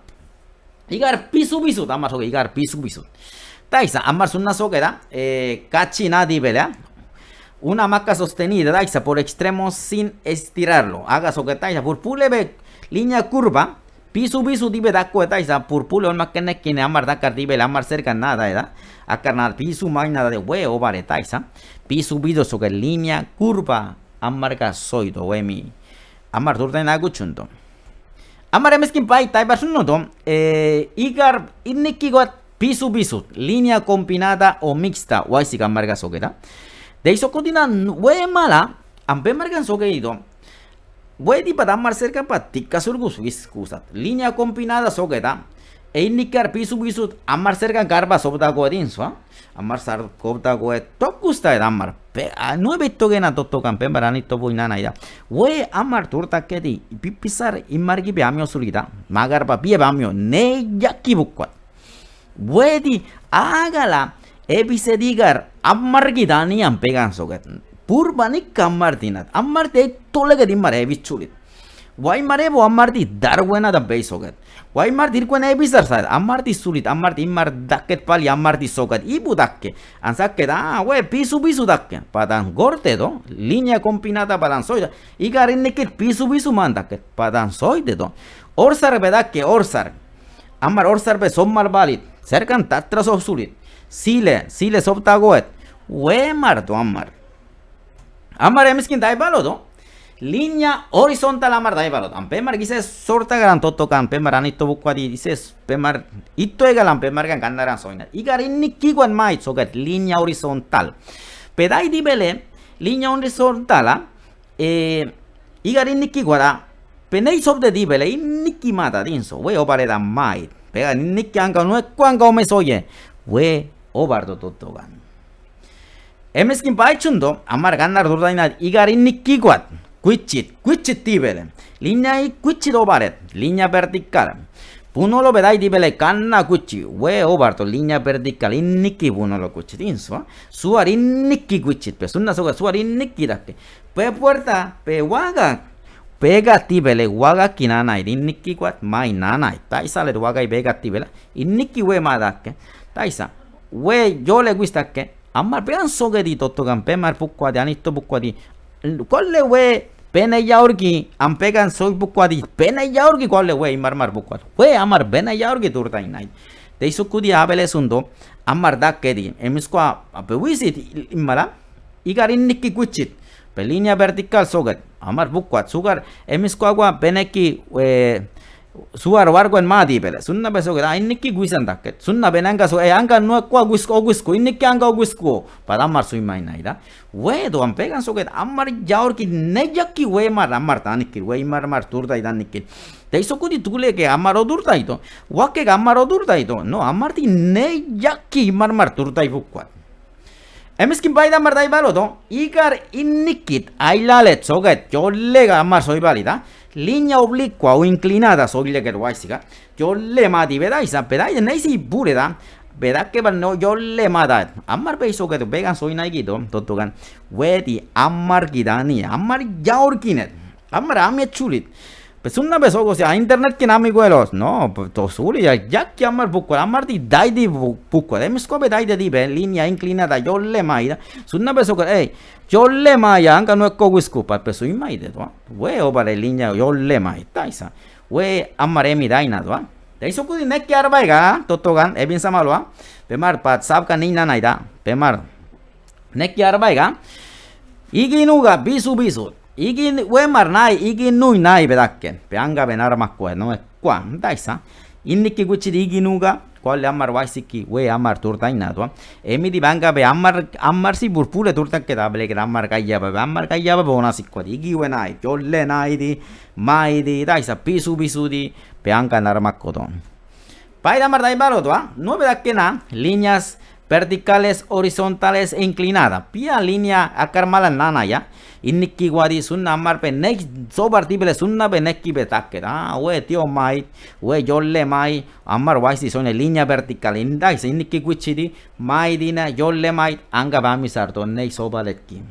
Igar pisu pisu amar so igar pisu pisu. Daisa, amar una soguera, eh, cachina divela. Una maca sostenida, Daisa, por extremos sin estirarlo. Haga soguera, Daisa, por pulebe, línea curva. Piso, piso, dibe, da Daisa, por pule, olma que ne, que ne, amar, da divela, amar cerca, nada, ¿verdad? ¿eh? A carnal, piso, nada de huevo, vale, Daisa. Piso, piso, sobre línea curva. Amar, gasoido, wemi. Amar, en aguchunto. Amar, emeskin, taibas un nodo, Eh, igar, innikigot línea combinada o mixta, que marga soqueta. De eso continúan, we mala, ampe margan soqueito. We di patam mar cerca patica surgus viscusat. Línea combinada soqueta. E indicar piso piso, amar cerca garba sobta coetin, ¿so? Amar sar copta coet, tocusta de amar. No he visto que na toto campe para ni ida. We amar turta que di, pipisar y margi peamio surgita. pie pie peamio, ne wedi agala ebisedigar ammargidani ampegan soget purbani kammartinat ammarte tolegedi mare ebichulit Wai mare bo ammarti darwena da base soget. Wai mar dirkuen ebizar said. Ammarti sulit, ammarti immar dakket pali ammarti soget. Ibu dakke. Ansakket ah we pisu pisu dakke. Padan gorte do. Linea kombinata padan soida. Igar innekit pisu pisu man dakket. Padan soide do. Orsar be dakke orsar. Ammar orsar be sommar balit. सरकारनं tatras sile, सीले Sile. Sile mar, way Amar Amar, emiskin, dai balo, do. línea horizontal amar dai balod. ampemar gise sorta gran toto kan pemar anito bukwa di dices pemar ito egalan pemar gan soina igar inni kiguan mai línea horizontal pedai dibele, bele línea horizontala ah, eh igar inni kiguara ah, penei the de di bele inni dinso we opare da mai pega ni que anga no cuan go me soye we bardo totogan emeskin bai chundo amar ganar durdaina igari ni kiguat kuichit kuichit tibele baret Puno lo bedai di bele canna cucci, barto linea verticale, inniki puno lo cucci, insomma, suar inniki cucci, pe sunna soga suar inniki puerta, வேகாத்தி வேலை உவாகாக்கி நானாயிடு இன்னிக்கி குவாத் மாய் நானாய் தாய்சாலர் உவாகாய் வேகாத்தி வேலை இன்னிக்கி உவே மாதாக்க தாய்சா உவே ஜோலை குவிஸ்தாக்க அம்மா பேன் சோகதி தொத்துகம் பேமார் புக்குவாதி அனித்து புக்குவாதி கொல்லை உவே ಬೆನಯ್ಯವ್ರಿಗೆ ಅಂಪೆಗನ್ ಸೋಯ್ ಬುಕ್ವಾದಿ ಬೆನಯ್ಯವ್ರಿಗೆ ಗೊಲ್ಲೆ ವೇ ಮರ್ ಮರ್ ಬುಕ್ವಾದ ವೇ ಅಮರ್ ಬೆನಯ್ಯವ್ರಿಗೆ ದೂರ್ತಾಯಿ ನಾಯಿ ದೈಸು ಕುದಿ ಆಬೇಲೆ ಸುಂದು ಅಮ್ಮರ್ ದಾಕ್ಕೇದಿ ಎಮಿಸ್ಕೋ ಬೆವಿಸಿತ್ ಇಮ್ಮಲ ಈಗ ಇನ್ನಿಕ್ಕಿ ಗುಚ್ಚಿತ್ ಬೆಲೀನಿಯ ಬೆರ್ದಿಕ್ಕಲ್ ಸೋಗದ್ amar bukwa sugar emiskwa beneki we sugar wargo en madi bele sunna beso ga inki guisan da sunna benanga so e anga no kwa guisko guisko inki anga guisko para amar sui mai da we do am pegan so amar jaor ki nejak ki we mar amar tan we mar mar tur da te amar odur da amar odur no amar ti nejak ki mar mar Hemos quitado la marda y valo, ¿no? Igar innikit, ahí la lecho, que amar le ga más soy válida. Línea oblicua o inclinada, soy le que lo haces, yo le mati, ¿verdad? Y sabes, ¿verdad? no? Yo le Amar beso que tu vegan soy naiquito, totogan. Weti, amar kidani. amar ya kinet. Amar ame chulit. Sunna pues be sogo internet ki nami gwelos. No, pues, to suli ya yak amar bukwa amar di dai di bukwa. Demis ko be dai di be linea inclinada da yolle maida. Sunna be sogo ei. Yolle maya anka no ko gusku pa pesu imaide to. We obare linea yolle maida isa. We amare mi dai na to. soku di nek ki arba ga toto gan e bin ¿ah? mar pa ka nina naida. Pemar. mar. Nek ga. Igi bisu bisu. 이긴 nai, igin nui nai 나이 Peanga ben armas 맞고 no cuá daisa inni que guchi digi nuga cuál amar waisiki we amar turta inadua emi di banga be amar amar si burpule turta que dable que amar be amar kaya be bona sikko digi we nai jolle nai di mai di daisa pisu su di peanga anga narmakodon pai damar dai do no verdad que na líneas verticales horizontales e inclinada pia línea la nana ya इनकी वारी सुनना मर पे नहीं सो बरती बोले सुनना पे नक्की पे तक के हाँ वो त्यो माई वो जोल्ले माई अमर वाइसी सोने लीनिया बरती कल इंदा से इनकी कुछ दी माई दी ना जोल्ले माई अंगा बामी सर तो नहीं सो बाले की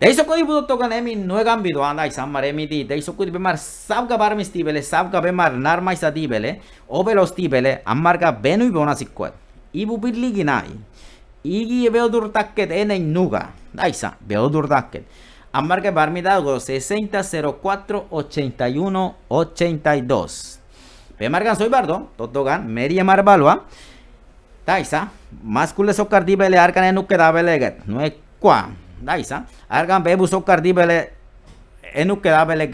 देशो कोई बुद्ध तो कन एमी नोए काम भी दुआ ना इस अमर एमी दी देशो कुछ बीमार सब का बार मिस्ती बेले सब का बीमार नार्माइस आदी बेले ओबेल ओस्ती बेले अमर का बेनुई बोना सिक्कोत इबु बिल्ली की ना इगी ये बेओ दूर तक के देने नुगा Dice... Beodur Beod Amarga Barmidago 60048182. Pemargan soy bardo, totogan, meria marbalva. Daisa, mascule o bele argan nuqueda no es Daisa, argan bebu Socardibele... bele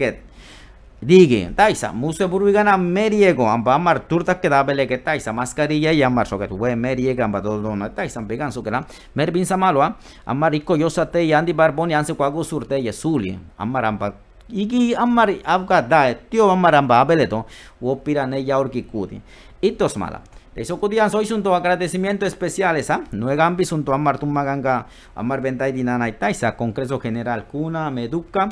Digi, taisa, muse burugana meriego, amba mar turta que da pele que taisa, mascarilla y ambar, so que tuve meriega, amba todo dona, taisa, vegan su gran, mervin samaloa, ah, ambar rico y andi barboni, anse surte y suli, ambar amba, igi ambar abga da, tío ambar amba abeleto, uopira ne ya orkikuti, itos mala. De eso cotidiano ah, soy to agradecimiento especial, esa, No gambi maganga, ambar ventai y dinana y taisa, congreso general, cuna, meduca,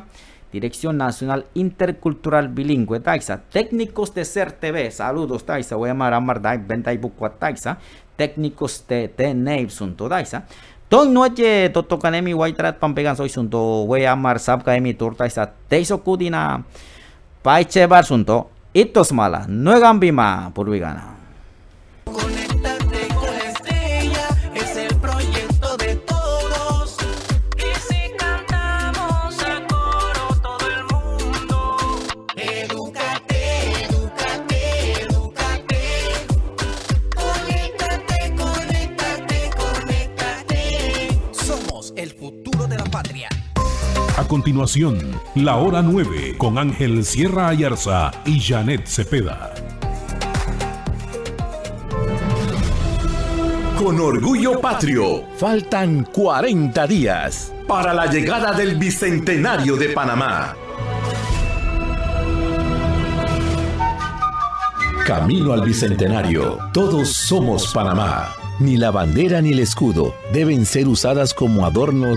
Dirección Nacional Intercultural Bilingüe Taisa. Técnicos de TV. Saludos, Taisa. Voy a llamar a Mardai, y Bukwa Taisa. Técnicos de TNEIB Sunto Taisa. Ton noche, Totokanemi, Waitrat, Pampegan, soy Sunto. Voy a llamar Emi, Tur Taisa. Teiso Kudina. Paiche Bar Sunto. Itos Mala. Nuegan Bima. vigana. A continuación, La Hora 9 con Ángel Sierra Ayarza y Janet Cepeda. Con orgullo patrio, faltan 40 días para la llegada del Bicentenario de Panamá. Camino al Bicentenario, todos somos Panamá. Ni la bandera ni el escudo deben ser usadas como adornos